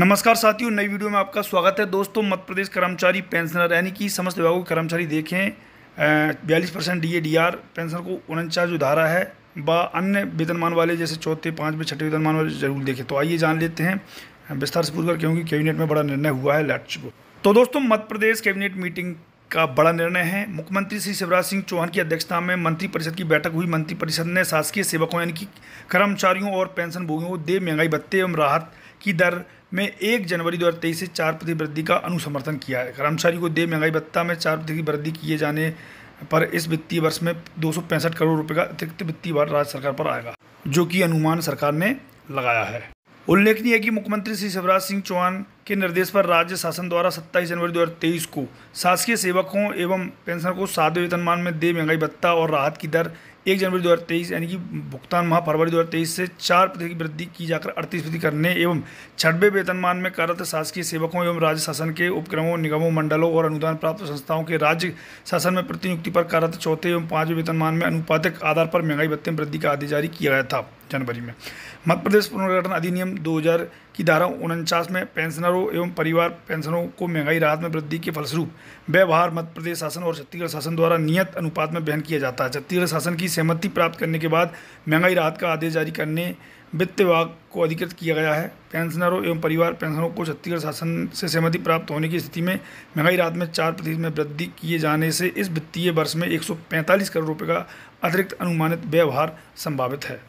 नमस्कार साथियों नई वीडियो में आपका स्वागत है दोस्तों मध्य प्रदेश कर्मचारी पेंशनर यानी कि समस्त विभागों के कर्मचारी देखें बयालीस percent D A D R pension को उनचास जो धारा है व अन्य वेतनमान वाले जैसे चौथे पाँचवें छठे वेतनमान वाले जरूर देखें तो आइए जान लेते हैं विस्तार से पूछकर क्योंकि कैबिनेट में बड़ा निर्णय हुआ है लैट्स को तो दोस्तों मध्य प्रदेश कैबिनेट मीटिंग का बड़ा निर्णय है मुख्यमंत्री श्री शिवराज सिंह चौहान की अध्यक्षता में मंत्रिपरिषद की बैठक हुई मंत्रिपरिषद ने शासकीय सेवकों यानी कि कर्मचारियों और पेंशनभोगियों को देय महंगाई भत्ते एवं राहत की दर में एक जनवरी 2023 से चार प्रति वृद्धि का अनुसमर्थन किया है कर्मचारी को देय महंगाई भत्ता में चार प्रतिशत वृद्धि किए जाने पर इस वित्तीय वर्ष में दो करोड़ रुपये का अतिरिक्त वित्तीय भार राज्य सरकार पर आएगा जो कि अनुमान सरकार ने लगाया है उल्लेखनीय है कि मुख्यमंत्री श्री शिवराज सिंह चौहान के निर्देश पर राज्य शासन द्वारा 27 जनवरी 2023 को शासकीय सेवकों एवं पेंशन को साधे वेतनमान में दे महंगाई भत्ता और राहत की दर 1 जनवरी 2023 यानी कि भुगतान माह फरवरी 2023 से चार प्रतिशत की वृद्धि की जाकर अड़तीस प्रतिशत करने एवं छठवें वेतनमान में कार्यरत शासकीय सेवकों एवं राज्य शासन के उपक्रमों निगमों मंडलों और अनुदान प्राप्त संस्थाओं के राज्य शासन में प्रतिनियुक्ति पर कार्यरत चौथे एवं पाँचवें वेतनमान में अनुपातिक आधार पर महंगाई भत्ते में वृद्धि का आदेश जारी किया गया था जनवरी में मध्य प्रदेश पुनर्गठन अधिनियम 2000 की धारा उनचास में पेंशनरों एवं परिवार पेंशनरों को महंगाई राहत में वृद्धि के फलस्वरूप व्यवहार मध्य प्रदेश शासन और छत्तीसगढ़ शासन द्वारा नियत अनुपात में बहन किया जाता है छत्तीसगढ़ शासन की सहमति प्राप्त करने के बाद महंगाई राहत का आदेश जारी करने वित्त विभाग को अधिकृत किया गया है पेंशनरों एवं परिवार पेंशनरों को छत्तीसगढ़ शासन से सहमति प्राप्त होने की स्थिति में महंगाई राहत में चार प्रतिशत में वृद्धि किए जाने से इस वित्तीय वर्ष में 145 करोड़ रुपये का अतिरिक्त अनुमानित व्यवहार संभावित है